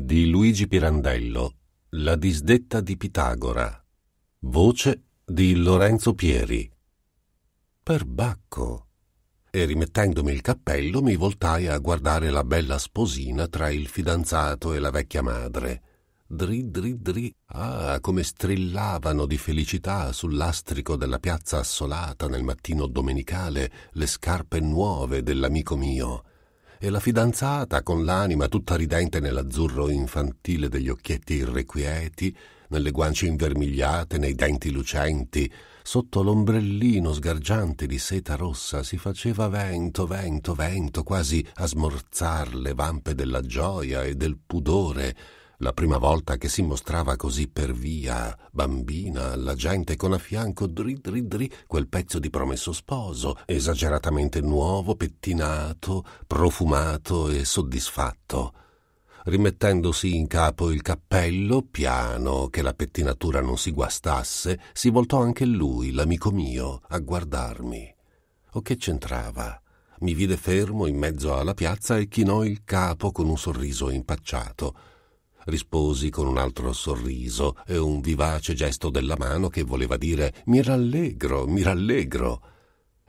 di Luigi Pirandello, La disdetta di Pitagora, voce di Lorenzo Pieri. Perbacco! E rimettendomi il cappello mi voltai a guardare la bella sposina tra il fidanzato e la vecchia madre. Dri dri dri, ah, come strillavano di felicità sul lastrico della piazza assolata nel mattino domenicale le scarpe nuove dell'amico mio e la fidanzata, con l'anima tutta ridente nell'azzurro infantile degli occhietti irrequieti, nelle guance invermigliate, nei denti lucenti, sotto l'ombrellino sgargiante di seta rossa si faceva vento, vento, vento, quasi a smorzar le vampe della gioia e del pudore la prima volta che si mostrava così per via, bambina, alla gente con a fianco dri dri dri quel pezzo di promesso sposo, esageratamente nuovo, pettinato, profumato e soddisfatto. Rimettendosi in capo il cappello, piano che la pettinatura non si guastasse, si voltò anche lui, l'amico mio, a guardarmi. O oh, che c'entrava? Mi vide fermo in mezzo alla piazza e chinò il capo con un sorriso impacciato risposi con un altro sorriso e un vivace gesto della mano che voleva dire mi rallegro, mi rallegro.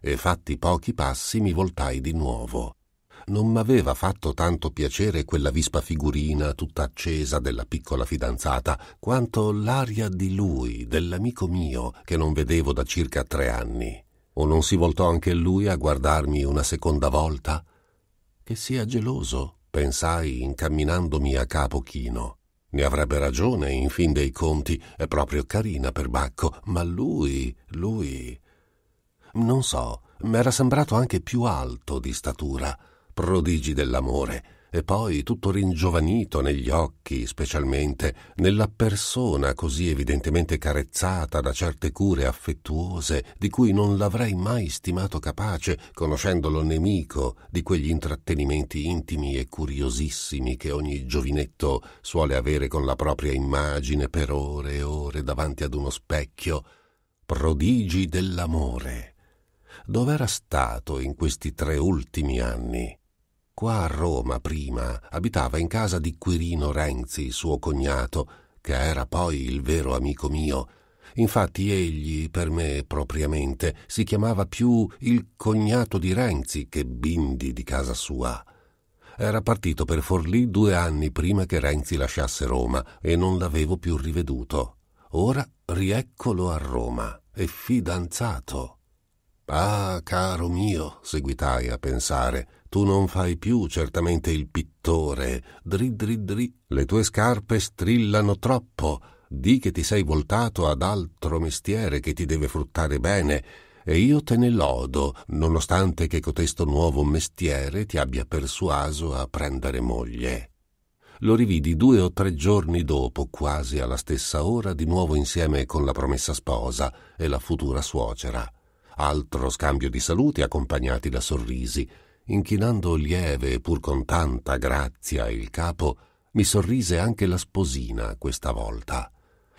E fatti pochi passi mi voltai di nuovo. Non m'aveva fatto tanto piacere quella vispa figurina tutta accesa della piccola fidanzata, quanto l'aria di lui, dell'amico mio, che non vedevo da circa tre anni. O non si voltò anche lui a guardarmi una seconda volta? Che sia geloso, pensai incamminandomi a capo chino. Ne avrebbe ragione, in fin dei conti, è proprio carina per Bacco, ma lui, lui... Non so, m'era sembrato anche più alto di statura, prodigi dell'amore e poi tutto ringiovanito negli occhi, specialmente nella persona così evidentemente carezzata da certe cure affettuose di cui non l'avrei mai stimato capace, conoscendolo nemico di quegli intrattenimenti intimi e curiosissimi che ogni giovinetto suole avere con la propria immagine per ore e ore davanti ad uno specchio, prodigi dell'amore. Dov'era stato in questi tre ultimi anni? Qua a Roma prima abitava in casa di Quirino Renzi, suo cognato, che era poi il vero amico mio. Infatti egli, per me propriamente, si chiamava più il cognato di Renzi che Bindi di casa sua. Era partito per Forlì due anni prima che Renzi lasciasse Roma e non l'avevo più riveduto. Ora rieccolo a Roma e fidanzato. Ah, caro mio, seguitai a pensare, tu non fai più certamente il pittore. Dri dri dri, le tue scarpe strillano troppo. Di che ti sei voltato ad altro mestiere che ti deve fruttare bene. E io te ne lodo, nonostante che cotesto nuovo mestiere ti abbia persuaso a prendere moglie. Lo rividi due o tre giorni dopo, quasi alla stessa ora, di nuovo insieme con la promessa sposa e la futura suocera. Altro scambio di saluti accompagnati da sorrisi inchinando lieve pur con tanta grazia il capo, mi sorrise anche la sposina questa volta.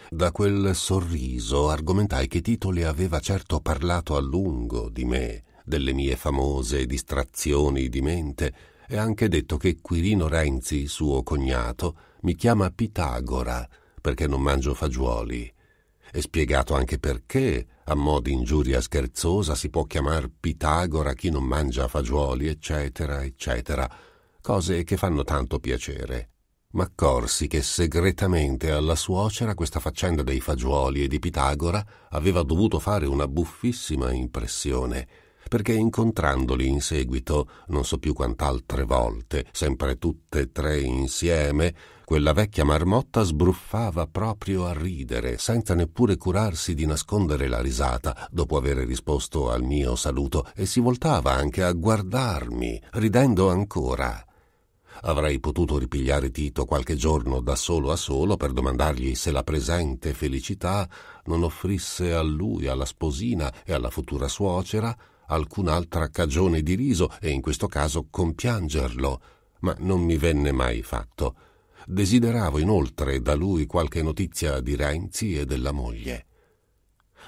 Da quel sorriso argomentai che Tito le aveva certo parlato a lungo di me, delle mie famose distrazioni di mente, e anche detto che Quirino Renzi, suo cognato, mi chiama Pitagora, perché non mangio fagioli e spiegato anche perché, a mo' di ingiuria scherzosa, si può chiamar Pitagora chi non mangia fagioli, eccetera, eccetera, cose che fanno tanto piacere. M'accorsi che segretamente alla suocera questa faccenda dei fagioli e di Pitagora aveva dovuto fare una buffissima impressione perché incontrandoli in seguito, non so più quant'altre volte, sempre tutte e tre insieme, quella vecchia marmotta sbruffava proprio a ridere, senza neppure curarsi di nascondere la risata, dopo aver risposto al mio saluto, e si voltava anche a guardarmi, ridendo ancora. Avrei potuto ripigliare Tito qualche giorno da solo a solo per domandargli se la presente felicità non offrisse a lui, alla sposina e alla futura suocera alcun'altra cagione di riso e in questo caso compiangerlo, ma non mi venne mai fatto. Desideravo inoltre da lui qualche notizia di Renzi e della moglie.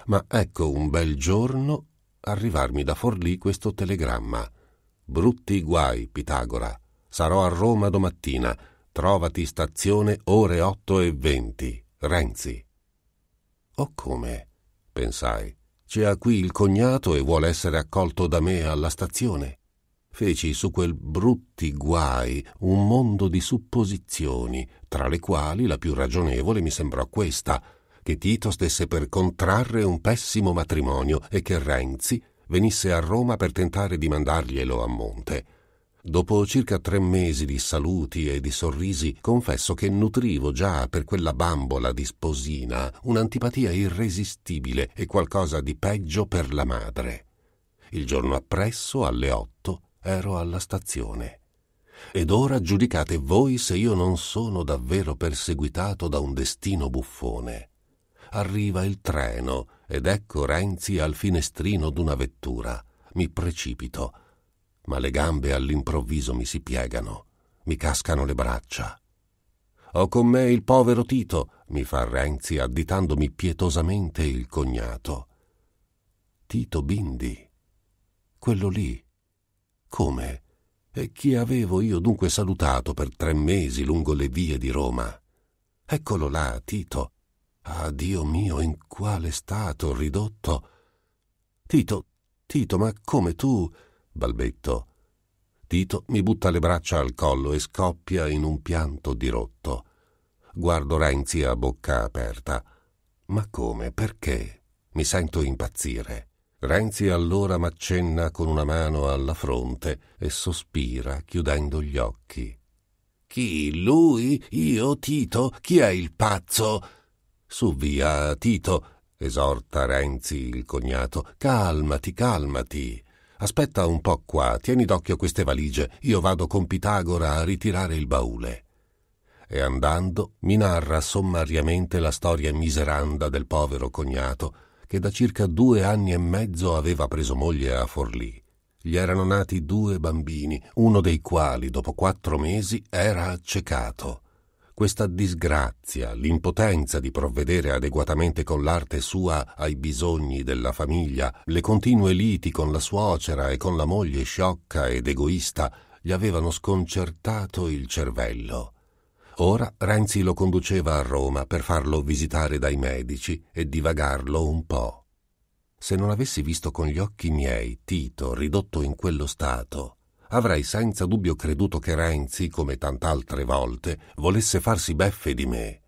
Ma ecco un bel giorno arrivarmi da Forlì questo telegramma. Brutti guai, Pitagora. Sarò a Roma domattina. Trovati stazione ore 8 e 20. Renzi. O oh, come? pensai. C'è qui il cognato e vuole essere accolto da me alla stazione. Feci su quel brutti guai un mondo di supposizioni, tra le quali la più ragionevole mi sembrò questa, che Tito stesse per contrarre un pessimo matrimonio e che Renzi venisse a Roma per tentare di mandarglielo a monte. Dopo circa tre mesi di saluti e di sorrisi, confesso che nutrivo già per quella bambola di sposina un'antipatia irresistibile e qualcosa di peggio per la madre. Il giorno appresso, alle otto, ero alla stazione. Ed ora giudicate voi se io non sono davvero perseguitato da un destino buffone. Arriva il treno ed ecco Renzi al finestrino d'una vettura. Mi precipito ma le gambe all'improvviso mi si piegano, mi cascano le braccia. Ho con me il povero Tito, mi fa Renzi additandomi pietosamente il cognato. Tito Bindi. Quello lì. Come? E chi avevo io dunque salutato per tre mesi lungo le vie di Roma? Eccolo là, Tito. Ah, Dio mio, in quale stato ridotto. Tito, Tito, ma come tu balbetto. Tito mi butta le braccia al collo e scoppia in un pianto dirotto. Guardo Renzi a bocca aperta. Ma come? Perché? Mi sento impazzire. Renzi allora m'accenna con una mano alla fronte e sospira chiudendo gli occhi. Chi? Lui? Io, Tito? Chi è il pazzo? Su via, Tito, esorta Renzi il cognato. Calmati, calmati. Aspetta un po' qua, tieni d'occhio queste valigie, io vado con Pitagora a ritirare il baule. E andando mi narra sommariamente la storia miseranda del povero cognato che da circa due anni e mezzo aveva preso moglie a Forlì. Gli erano nati due bambini, uno dei quali dopo quattro mesi era accecato questa disgrazia, l'impotenza di provvedere adeguatamente con l'arte sua ai bisogni della famiglia, le continue liti con la suocera e con la moglie sciocca ed egoista gli avevano sconcertato il cervello. Ora Renzi lo conduceva a Roma per farlo visitare dai medici e divagarlo un po'. Se non avessi visto con gli occhi miei Tito ridotto in quello stato, avrei senza dubbio creduto che Renzi, come tant'altre volte, volesse farsi beffe di me.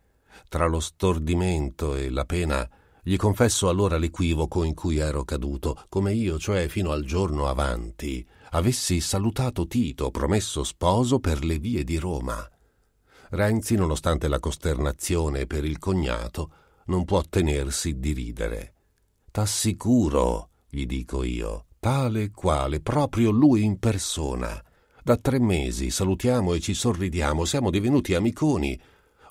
Tra lo stordimento e la pena gli confesso allora l'equivoco in cui ero caduto, come io, cioè fino al giorno avanti, avessi salutato Tito, promesso sposo per le vie di Roma. Renzi, nonostante la costernazione per il cognato, non può tenersi di ridere. T'assicuro, gli dico io, tale e quale, proprio lui in persona. Da tre mesi salutiamo e ci sorridiamo, siamo divenuti amiconi.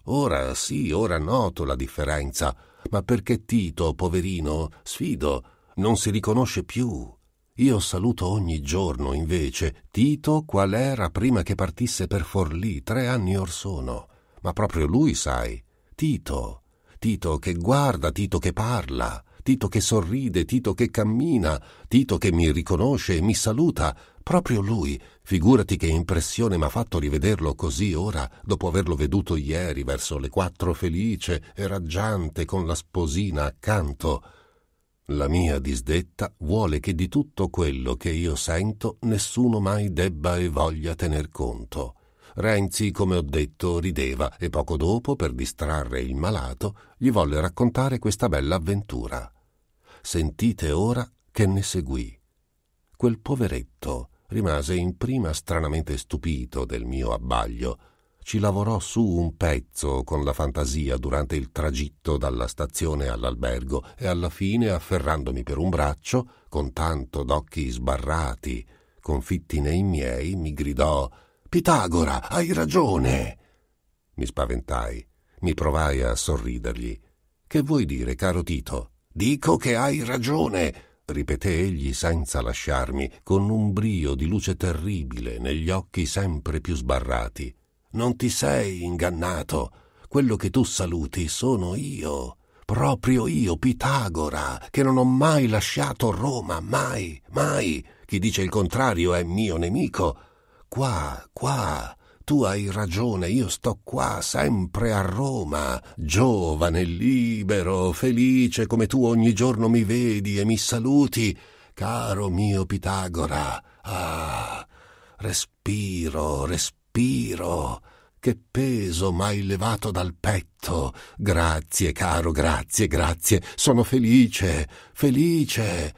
Ora sì, ora noto la differenza, ma perché Tito, poverino, sfido, non si riconosce più. Io saluto ogni giorno, invece, Tito qual era prima che partisse per Forlì tre anni or sono. Ma proprio lui, sai, Tito, Tito che guarda, Tito che parla. Tito che sorride, Tito che cammina, Tito che mi riconosce e mi saluta, proprio lui. Figurati che impressione m'ha fatto rivederlo così ora, dopo averlo veduto ieri verso le quattro felice e raggiante con la sposina accanto. La mia disdetta vuole che di tutto quello che io sento nessuno mai debba e voglia tener conto. Renzi, come ho detto, rideva e poco dopo, per distrarre il malato, gli volle raccontare questa bella avventura. Sentite ora che ne seguì. Quel poveretto rimase in prima stranamente stupito del mio abbaglio. Ci lavorò su un pezzo con la fantasia durante il tragitto dalla stazione all'albergo e alla fine, afferrandomi per un braccio, con tanto d'occhi sbarrati, confitti nei miei, mi gridò Pitagora, hai ragione. Mi spaventai, mi provai a sorridergli. Che vuoi dire, caro Tito? Dico che hai ragione, ripeté egli senza lasciarmi, con un brio di luce terribile negli occhi sempre più sbarrati. Non ti sei ingannato. Quello che tu saluti sono io. Proprio io, Pitagora, che non ho mai lasciato Roma, mai, mai. Chi dice il contrario è mio nemico qua, qua. Tu hai ragione, io sto qua sempre a Roma, giovane, libero, felice come tu ogni giorno mi vedi e mi saluti, caro mio Pitagora. Ah, respiro, respiro che peso m'hai levato dal petto. Grazie, caro, grazie, grazie. Sono felice, felice.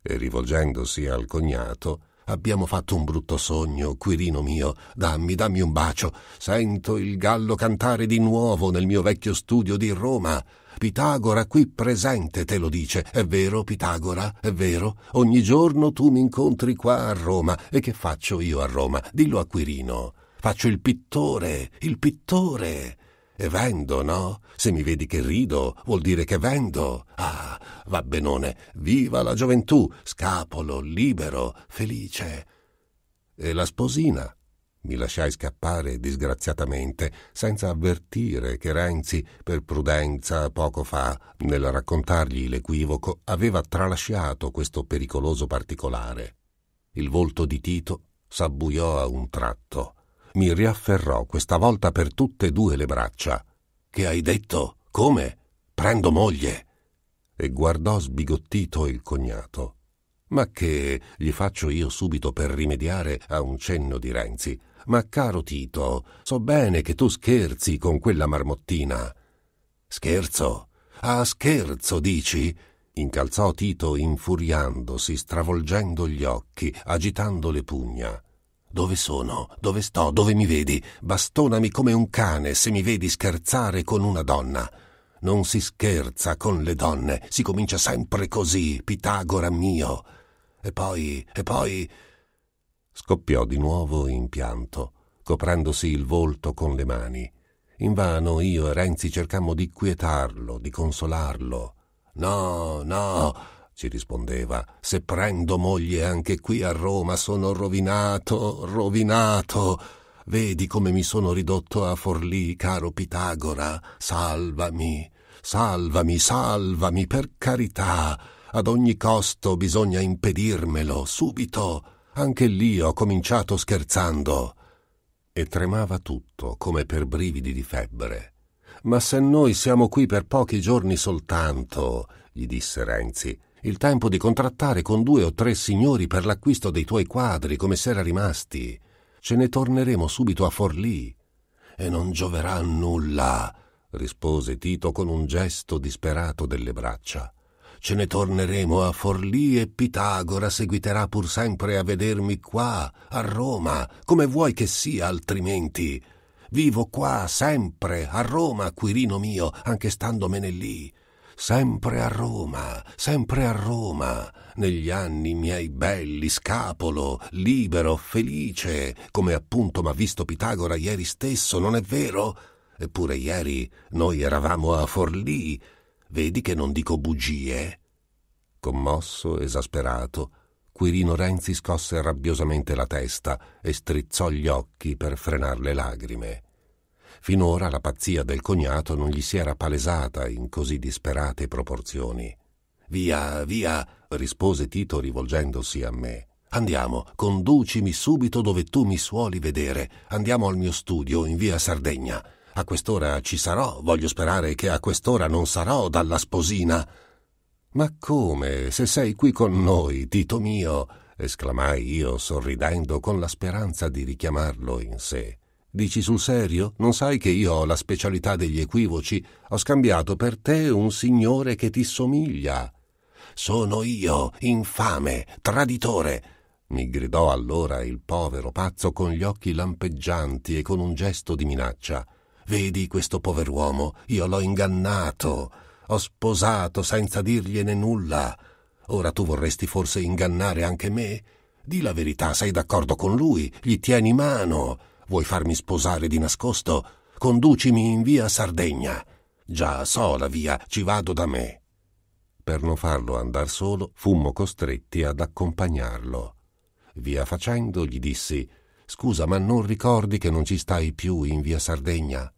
E rivolgendosi al cognato, Abbiamo fatto un brutto sogno, Quirino mio. Dammi, dammi un bacio. Sento il gallo cantare di nuovo nel mio vecchio studio di Roma. Pitagora qui presente te lo dice. È vero, Pitagora? È vero? Ogni giorno tu mi incontri qua a Roma. E che faccio io a Roma? Dillo a Quirino. Faccio il pittore, il pittore. E vendo, no? Se mi vedi che rido, vuol dire che vendo. Ah, va benone, viva la gioventù, scapolo, libero, felice. E la sposina? Mi lasciai scappare disgraziatamente, senza avvertire che Renzi, per prudenza, poco fa, nel raccontargli l'equivoco, aveva tralasciato questo pericoloso particolare. Il volto di Tito s'abbuiò a un tratto mi riafferrò questa volta per tutte e due le braccia. Che hai detto? Come? Prendo moglie. E guardò sbigottito il cognato. Ma che gli faccio io subito per rimediare a un cenno di Renzi? Ma caro Tito, so bene che tu scherzi con quella marmottina. Scherzo? Ah, scherzo, dici? Incalzò Tito infuriandosi, stravolgendo gli occhi, agitando le pugna. Dove sono? Dove sto? Dove mi vedi? Bastonami come un cane se mi vedi scherzare con una donna. Non si scherza con le donne, si comincia sempre così, Pitagora mio. E poi, e poi... Scoppiò di nuovo in pianto, coprendosi il volto con le mani. Invano io e Renzi cercammo di quietarlo, di consolarlo. No, no, ci rispondeva, se prendo moglie anche qui a Roma sono rovinato, rovinato. Vedi come mi sono ridotto a Forlì, caro Pitagora. Salvami, salvami, salvami, per carità. Ad ogni costo bisogna impedirmelo, subito. Anche lì ho cominciato scherzando. E tremava tutto, come per brividi di febbre. Ma se noi siamo qui per pochi giorni soltanto, gli disse Renzi, il tempo di contrattare con due o tre signori per l'acquisto dei tuoi quadri come s'era rimasti. Ce ne torneremo subito a Forlì. E non gioverà a nulla, rispose Tito con un gesto disperato delle braccia. Ce ne torneremo a Forlì e Pitagora seguiterà pur sempre a vedermi qua, a Roma, come vuoi che sia altrimenti. Vivo qua sempre, a Roma, Quirino mio, anche standomene lì sempre a Roma, sempre a Roma, negli anni miei belli, scapolo, libero, felice, come appunto m'ha visto Pitagora ieri stesso, non è vero? Eppure ieri noi eravamo a Forlì. Vedi che non dico bugie? Commosso, esasperato, Quirino Renzi scosse rabbiosamente la testa e strizzò gli occhi per frenar le lagrime. Finora la pazzia del cognato non gli si era palesata in così disperate proporzioni. Via, via, rispose Tito rivolgendosi a me. Andiamo, conducimi subito dove tu mi suoli vedere. Andiamo al mio studio in via Sardegna. A quest'ora ci sarò, voglio sperare che a quest'ora non sarò dalla sposina. Ma come, se sei qui con noi, Tito mio? esclamai io, sorridendo con la speranza di richiamarlo in sé. Dici sul serio? Non sai che io ho la specialità degli equivoci? Ho scambiato per te un signore che ti somiglia. Sono io, infame, traditore. mi gridò allora il povero pazzo con gli occhi lampeggianti e con un gesto di minaccia. Vedi questo pover'uomo, io l'ho ingannato, ho sposato senza dirgliene nulla. Ora tu vorresti forse ingannare anche me? Di la verità, sei d'accordo con lui, gli tieni mano Vuoi farmi sposare di nascosto? Conducimi in via Sardegna. Già so la via, ci vado da me. Per non farlo andar solo, fummo costretti ad accompagnarlo. Via facendo gli dissi Scusa, ma non ricordi che non ci stai più in via Sardegna?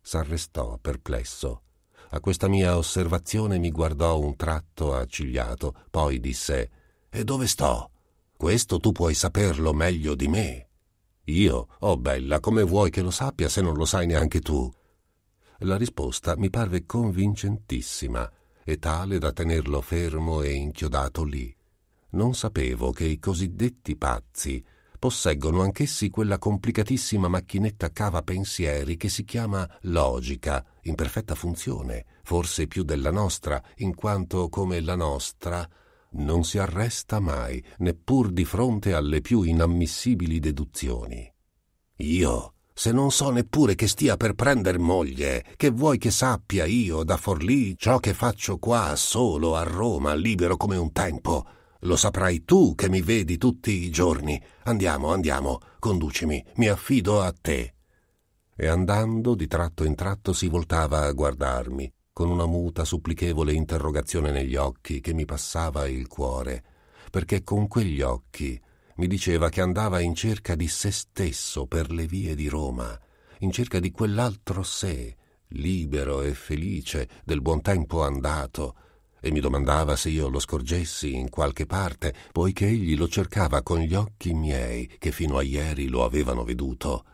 S'arrestò perplesso. A questa mia osservazione mi guardò un tratto accigliato, poi disse E dove sto? Questo tu puoi saperlo meglio di me. Io? Oh bella, come vuoi che lo sappia se non lo sai neanche tu? La risposta mi parve convincentissima e tale da tenerlo fermo e inchiodato lì. Non sapevo che i cosiddetti pazzi posseggono anch'essi quella complicatissima macchinetta cava pensieri che si chiama logica, in perfetta funzione, forse più della nostra, in quanto come la nostra non si arresta mai, neppur di fronte alle più inammissibili deduzioni. Io, se non so neppure che stia per prender moglie, che vuoi che sappia io da Forlì ciò che faccio qua solo a Roma, libero come un tempo? Lo saprai tu che mi vedi tutti i giorni. Andiamo, andiamo, conducimi, mi affido a te. E andando di tratto in tratto si voltava a guardarmi, con una muta supplichevole interrogazione negli occhi che mi passava il cuore, perché con quegli occhi mi diceva che andava in cerca di se stesso per le vie di Roma, in cerca di quell'altro sé, libero e felice del buon tempo andato, e mi domandava se io lo scorgessi in qualche parte, poiché egli lo cercava con gli occhi miei che fino a ieri lo avevano veduto.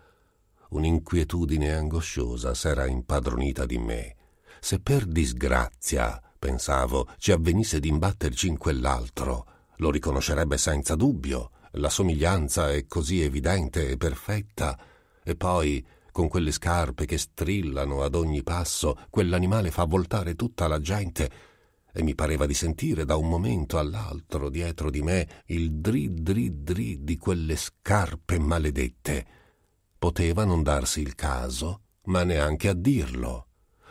Un'inquietudine angosciosa s'era impadronita di me se per disgrazia, pensavo, ci avvenisse d'imbatterci in quell'altro, lo riconoscerebbe senza dubbio, la somiglianza è così evidente e perfetta, e poi, con quelle scarpe che strillano ad ogni passo, quell'animale fa voltare tutta la gente, e mi pareva di sentire da un momento all'altro dietro di me il dri dri dri di quelle scarpe maledette. Poteva non darsi il caso, ma neanche a dirlo.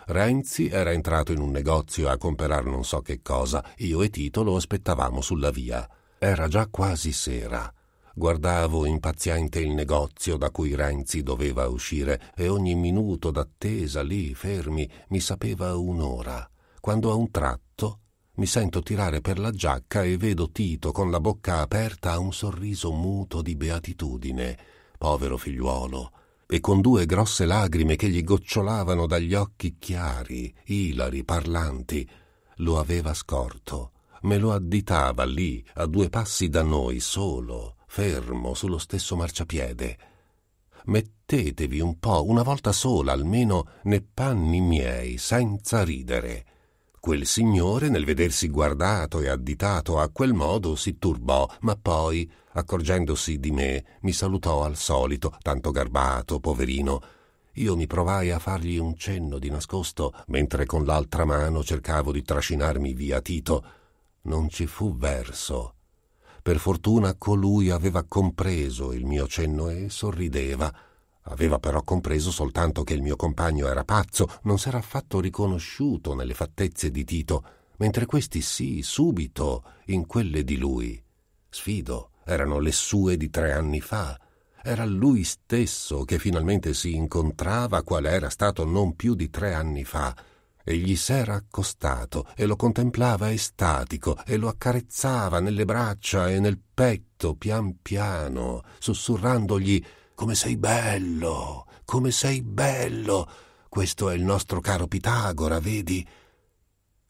Renzi era entrato in un negozio a comprare non so che cosa, io e Tito lo aspettavamo sulla via. Era già quasi sera. Guardavo impaziente il negozio da cui Renzi doveva uscire e ogni minuto d'attesa lì, fermi, mi sapeva un'ora, quando a un tratto mi sento tirare per la giacca e vedo Tito con la bocca aperta a un sorriso muto di beatitudine. Povero figliuolo, e con due grosse lagrime che gli gocciolavano dagli occhi chiari, ilari, parlanti, lo aveva scorto, me lo additava lì, a due passi da noi, solo, fermo, sullo stesso marciapiede. Mettetevi un po', una volta sola almeno, nei panni miei, senza ridere. Quel signore, nel vedersi guardato e additato a quel modo, si turbò, ma poi accorgendosi di me, mi salutò al solito, tanto garbato, poverino. Io mi provai a fargli un cenno di nascosto, mentre con l'altra mano cercavo di trascinarmi via Tito. Non ci fu verso. Per fortuna colui aveva compreso il mio cenno e sorrideva. Aveva però compreso soltanto che il mio compagno era pazzo, non s'era affatto riconosciuto nelle fattezze di Tito, mentre questi sì, subito, in quelle di lui. Sfido erano le sue di tre anni fa. Era lui stesso che finalmente si incontrava quale era stato non più di tre anni fa, e gli s'era accostato e lo contemplava estatico e lo accarezzava nelle braccia e nel petto pian piano, sussurrandogli come sei bello, come sei bello. Questo è il nostro caro Pitagora, vedi?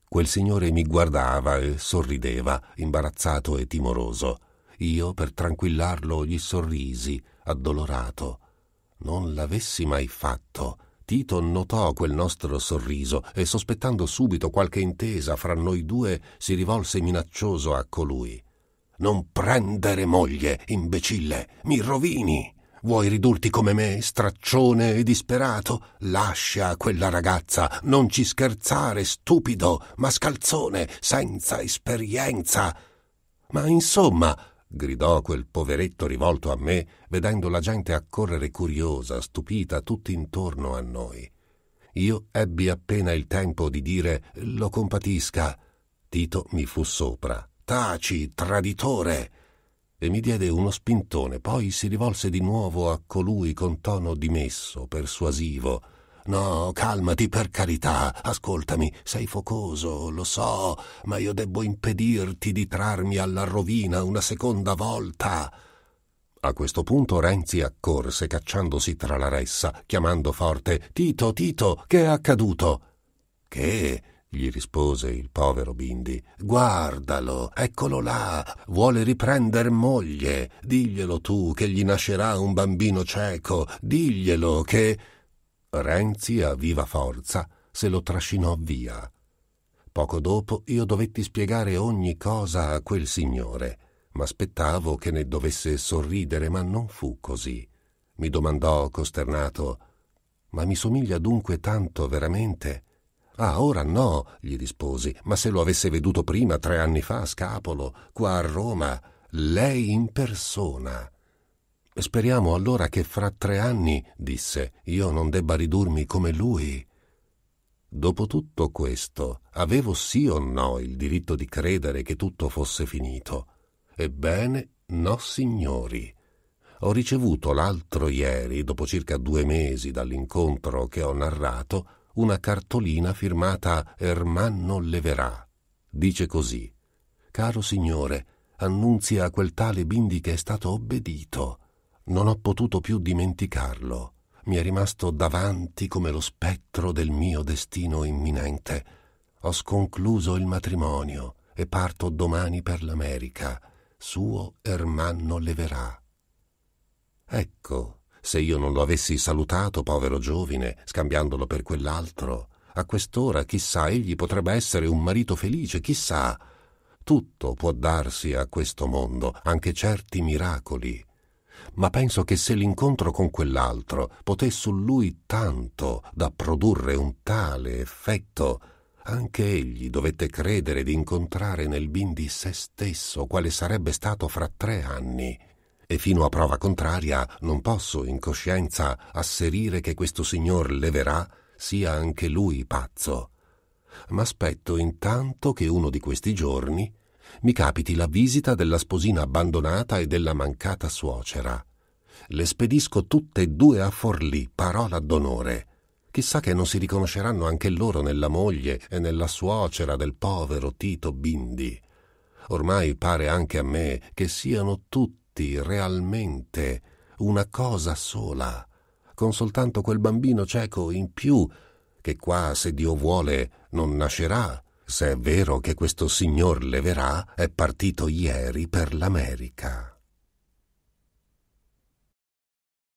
Quel signore mi guardava e sorrideva, imbarazzato e timoroso. Io, per tranquillarlo, gli sorrisi, addolorato. Non l'avessi mai fatto. Tito notò quel nostro sorriso e, sospettando subito qualche intesa fra noi due, si rivolse minaccioso a colui. Non prendere moglie, imbecille, mi rovini. Vuoi ridurti come me, straccione e disperato? Lascia quella ragazza, non ci scherzare, stupido, mascalzone, senza esperienza. Ma insomma, gridò quel poveretto rivolto a me, vedendo la gente accorrere curiosa, stupita, tutti intorno a noi. Io ebbi appena il tempo di dire lo compatisca. Tito mi fu sopra. Taci, traditore! E mi diede uno spintone, poi si rivolse di nuovo a colui con tono dimesso, persuasivo. No, calmati per carità, ascoltami, sei focoso, lo so, ma io debbo impedirti di trarmi alla rovina una seconda volta. A questo punto Renzi accorse cacciandosi tra la ressa, chiamando forte Tito, Tito, che è accaduto? Che? gli rispose il povero Bindi. Guardalo, eccolo là, vuole riprender moglie. Diglielo tu che gli nascerà un bambino cieco, diglielo che. Renzi, a viva forza, se lo trascinò via. Poco dopo io dovetti spiegare ogni cosa a quel signore. M'aspettavo che ne dovesse sorridere, ma non fu così. Mi domandò costernato: Ma mi somiglia dunque tanto veramente? Ah, ora no, gli risposi, ma se lo avesse veduto prima, tre anni fa, a Scapolo, qua a Roma, lei in persona. Speriamo allora che fra tre anni, disse, io non debba ridurmi come lui. Dopo tutto questo, avevo sì o no il diritto di credere che tutto fosse finito? Ebbene, no, signori. Ho ricevuto l'altro ieri, dopo circa due mesi dall'incontro che ho narrato, una cartolina firmata Ermanno Leverà. Dice così: Caro signore, annunzia a quel tale Bindi che è stato obbedito non ho potuto più dimenticarlo. Mi è rimasto davanti come lo spettro del mio destino imminente. Ho sconcluso il matrimonio e parto domani per l'America. Suo Ermanno Leverà. Ecco, se io non lo avessi salutato, povero giovine, scambiandolo per quell'altro, a quest'ora chissà egli potrebbe essere un marito felice, chissà. Tutto può darsi a questo mondo, anche certi miracoli ma penso che se l'incontro con quell'altro poté su lui tanto da produrre un tale effetto, anche egli dovette credere di incontrare nel Bindi se stesso, quale sarebbe stato fra tre anni. E fino a prova contraria non posso in coscienza asserire che questo signor Leverà sia anche lui pazzo. M'aspetto intanto che uno di questi giorni mi capiti la visita della sposina abbandonata e della mancata suocera. Le spedisco tutte e due a Forlì, parola d'onore. Chissà che non si riconosceranno anche loro nella moglie e nella suocera del povero Tito Bindi. Ormai pare anche a me che siano tutti realmente una cosa sola, con soltanto quel bambino cieco in più che qua, se Dio vuole, non nascerà, se è vero che questo signor Leverà è partito ieri per l'America.